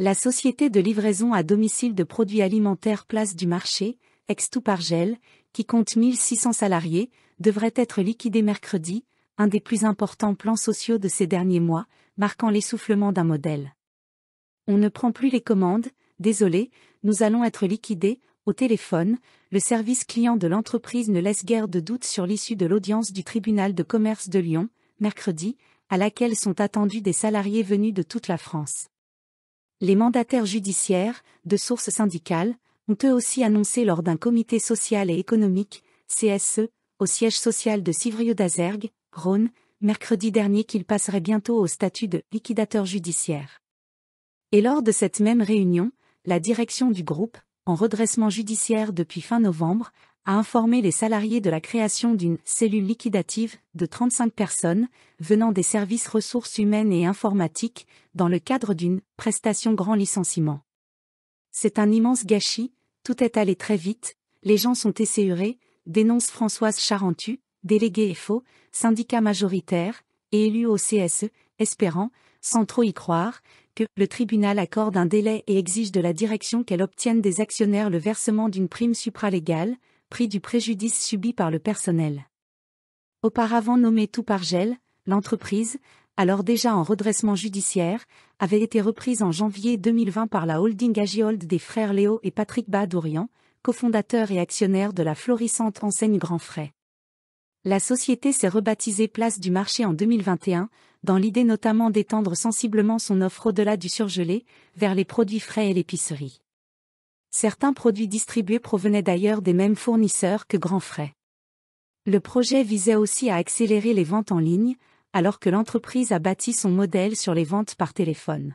La société de livraison à domicile de produits alimentaires Place du Marché, ex-Toupargel, qui compte 1600 salariés, devrait être liquidée mercredi, un des plus importants plans sociaux de ces derniers mois, marquant l'essoufflement d'un modèle. On ne prend plus les commandes, désolé, nous allons être liquidés, au téléphone, le service client de l'entreprise ne laisse guère de doute sur l'issue de l'audience du tribunal de commerce de Lyon, mercredi, à laquelle sont attendus des salariés venus de toute la France. Les mandataires judiciaires, de sources syndicales, ont eux aussi annoncé lors d'un comité social et économique, CSE, au siège social de Civrieux d'Azergue, Rhône, mercredi dernier qu'ils passeraient bientôt au statut de liquidateur judiciaire. Et lors de cette même réunion, la direction du groupe, en redressement judiciaire depuis fin novembre, a informé les salariés de la création d'une cellule liquidative de 35 personnes venant des services ressources humaines et informatiques dans le cadre d'une prestation grand licenciement. C'est un immense gâchis, tout est allé très vite, les gens sont esséurés, dénonce Françoise Charentu, déléguée FO, syndicat majoritaire, et élue au CSE, espérant, sans trop y croire, que le tribunal accorde un délai et exige de la direction qu'elle obtienne des actionnaires le versement d'une prime supralégale, du préjudice subi par le personnel. Auparavant nommée gel l'entreprise, alors déjà en redressement judiciaire, avait été reprise en janvier 2020 par la holding Agiold des frères Léo et Patrick Badourian, cofondateurs et actionnaires de la florissante enseigne Grand Frais. La société s'est rebaptisée Place du Marché en 2021, dans l'idée notamment d'étendre sensiblement son offre au-delà du surgelé, vers les produits frais et l'épicerie. Certains produits distribués provenaient d'ailleurs des mêmes fournisseurs que Grand Frais. Le projet visait aussi à accélérer les ventes en ligne, alors que l'entreprise a bâti son modèle sur les ventes par téléphone.